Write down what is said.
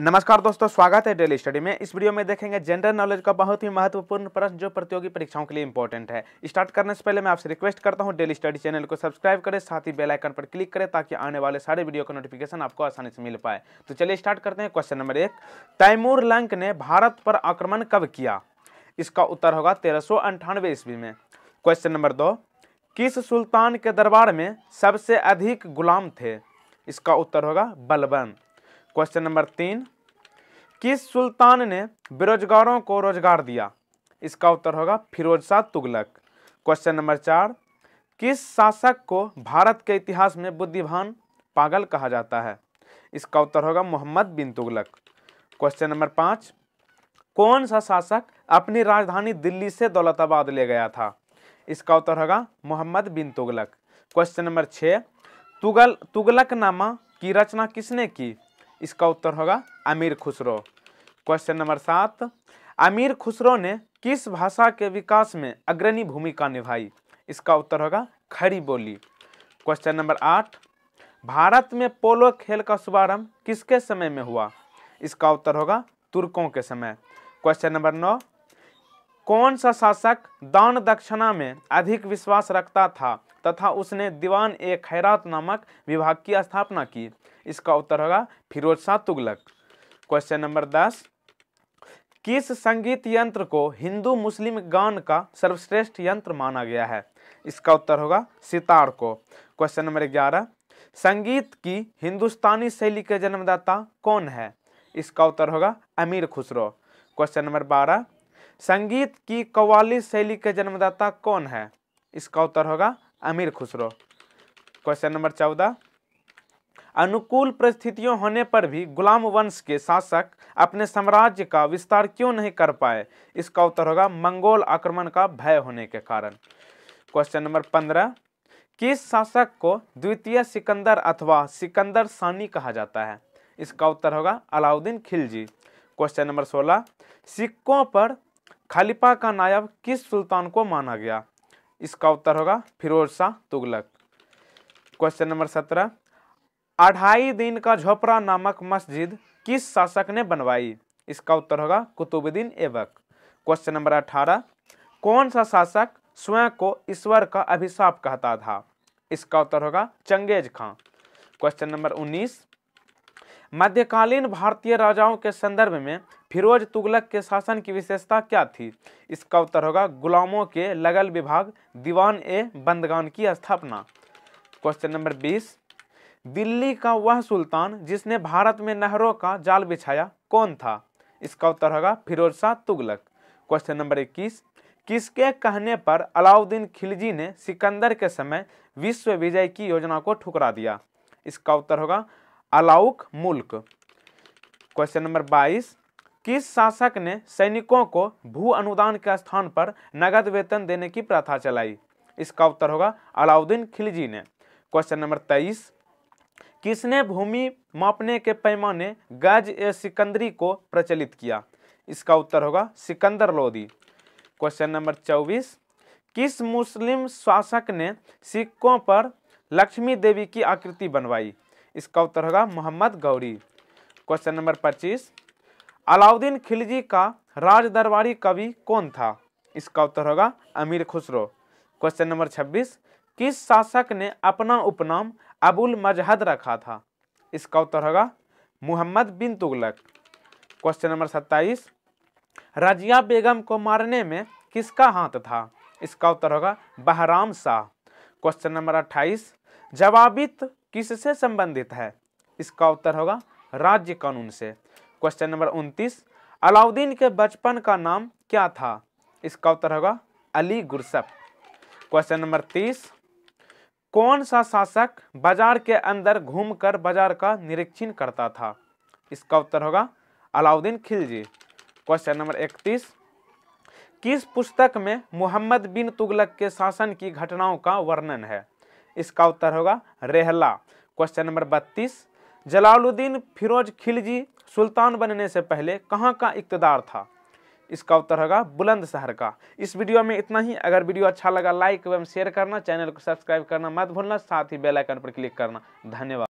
नमस्कार दोस्तों स्वागत है डेली स्टडी में इस वीडियो में देखेंगे जनरल नॉलेज का बहुत ही महत्वपूर्ण प्रश्न जो प्रतियोगी परीक्षाओं के लिए इंपॉर्टेंट है स्टार्ट करने से पहले मैं आपसे रिक्वेस्ट करता हूं डेली स्टडी चैनल को सब्सक्राइब करें साथ ही बेल आइकन पर क्लिक करें ताकि आने वाले सारे वीडियो का नोटिफिकेशन आपको आसानी से मिल पाए तो चलिए स्टार्ट करते हैं क्वेश्चन नंबर एक तैमूर लंक ने भारत पर आक्रमण कब किया इसका उत्तर होगा तेरह ईस्वी में क्वेश्चन नंबर दो किस सुल्तान के दरबार में सबसे अधिक गुलाम थे इसका उत्तर होगा बलबन क्वेश्चन नंबर तीन किस सुल्तान ने बेरोजगारों को रोजगार दिया इसका उत्तर होगा फिरोज शाह तुगलक क्वेश्चन नंबर चार किस शासक को भारत के इतिहास में बुद्धिमान पागल कहा जाता है इसका उत्तर होगा मोहम्मद बिन तुगलक क्वेश्चन नंबर पाँच कौन सा शासक अपनी राजधानी दिल्ली से दौलताबाद ले गया था इसका उत्तर होगा मोहम्मद बिन तुगलक क्वेश्चन नंबर छः तुगल तुगलक नामा की रचना किसने की इसका उत्तर होगा आमिर खुसरो क्वेश्चन नंबर सात आमिर खुसरो ने किस भाषा के विकास में अग्रणी भूमिका निभाई इसका उत्तर होगा खड़ी बोली क्वेश्चन नंबर आठ भारत में पोलो खेल का शुभारंभ किसके समय में हुआ इसका उत्तर होगा तुर्कों के समय क्वेश्चन नंबर नौ कौन सा शासक दान दक्षिणा में अधिक विश्वास रखता था तथा उसने दीवान ए खैरात नामक विभाग की स्थापना की इसका उत्तर होगा फिरोज शाह तुगलक क्वेश्चन नंबर दस किस संगीत यंत्र को हिंदू मुस्लिम गान का सर्वश्रेष्ठ यंत्र माना गया है इसका उत्तर होगा सितार को क्वेश्चन नंबर ग्यारह संगीत की हिंदुस्तानी शैली के जन्मदाता कौन है इसका उत्तर होगा अमीर खुसरो क्वेश्चन नंबर बारह संगीत की कवाली शैली के जन्मदाता कौन है इसका उत्तर होगा अमीर खुसरो क्वेश्चन नंबर चौदह अनुकूल परिस्थितियों होने पर भी गुलाम वंश के शासक अपने साम्राज्य का विस्तार क्यों नहीं कर पाए इसका उत्तर होगा मंगोल आक्रमण का भय होने के कारण क्वेश्चन नंबर पंद्रह किस शासक को द्वितीय सिकंदर अथवा सिकंदर सानी कहा जाता है इसका उत्तर होगा अलाउद्दीन खिलजी क्वेश्चन नंबर सोलह सिक्कों पर खलीफा का नायब किस सुल्तान को माना गया इसका उत्तर होगा फिरोज शाह तुगलक क्वेश्चन नंबर सत्रह अढ़ाई दिन का झोपड़ा नामक मस्जिद किस शासक ने बनवाई इसका उत्तर होगा कुतुबुद्दीन ऐबक क्वेश्चन नंबर अठारह कौन सा शासक स्वयं को ईश्वर का अभिशाप कहता था इसका उत्तर होगा चंगेज खां क्वेश्चन नंबर उन्नीस मध्यकालीन भारतीय राजाओं के संदर्भ में फिरोज तुगलक के शासन की विशेषता क्या थी इसका उत्तर होगा गुलामों के लगल विभाग दीवान ए बंदगान की स्थापना क्वेश्चन नंबर बीस दिल्ली का वह सुल्तान जिसने भारत में नहरों का जाल बिछाया कौन था इसका उत्तर होगा फिरोज शाह तुगलक क्वेश्चन नंबर इक्कीस किसके कहने पर अलाउद्दीन खिलजी ने सिकंदर के समय विश्व विजय की योजना को ठुकरा दिया इसका उत्तर होगा अलाउक मुल्क क्वेश्चन नंबर बाईस किस शासक ने सैनिकों को भू अनुदान के स्थान पर नगद वेतन देने की प्रथा चलाई इसका उत्तर होगा अलाउद्दीन खिलजी ने क्वेश्चन नंबर तेईस किसने भूमि मापने के पैमाने गज ए सिकंदरी को प्रचलित किया इसका उत्तर होगा सिकंदर लोदी क्वेश्चन नंबर चौबीस किस मुस्लिम शासक ने सिक्कों पर लक्ष्मी देवी की आकृति बनवाई इसका उत्तर होगा मोहम्मद गौरी क्वेश्चन नंबर पच्चीस अलाउद्दीन खिलजी का राज दरबारी कवि कौन था इसका उत्तर होगा अमीर खुसरो क्वेश्चन नंबर छब्बीस किस शासक ने अपना उपनाम अबुल मजहद रखा था इसका उत्तर होगा मुहम्मद बिन तुगलक क्वेश्चन नंबर सत्ताईस रजिया बेगम को मारने में किसका हाथ था इसका उत्तर होगा बहराम शाह क्वेश्चन नंबर अट्ठाईस जवाबित किससे संबंधित है इसका उत्तर होगा राज्य कानून से क्वेश्चन नंबर उनतीस अलाउद्दीन के बचपन का नाम क्या था इसका उत्तर होगा अली गुरसप क्वेश्चन नंबर तीस कौन सा शासक बाजार के अंदर घूमकर बाजार का निरीक्षण करता था इसका उत्तर होगा अलाउद्दीन खिलजी क्वेश्चन नंबर इकतीस किस पुस्तक में मोहम्मद बिन तुगलक के शासन की घटनाओं का वर्णन है इसका उत्तर होगा रेहला क्वेश्चन नंबर बत्तीस जलालुद्दीन फिरोज खिलजी सुल्तान बनने से पहले कहाँ का इकतदार था इसका उत्तर होगा बुलंदशहर का इस वीडियो में इतना ही अगर वीडियो अच्छा लगा लाइक एवं शेयर करना चैनल को सब्सक्राइब करना मत भूलना साथ ही बेलाइकन पर क्लिक करना धन्यवाद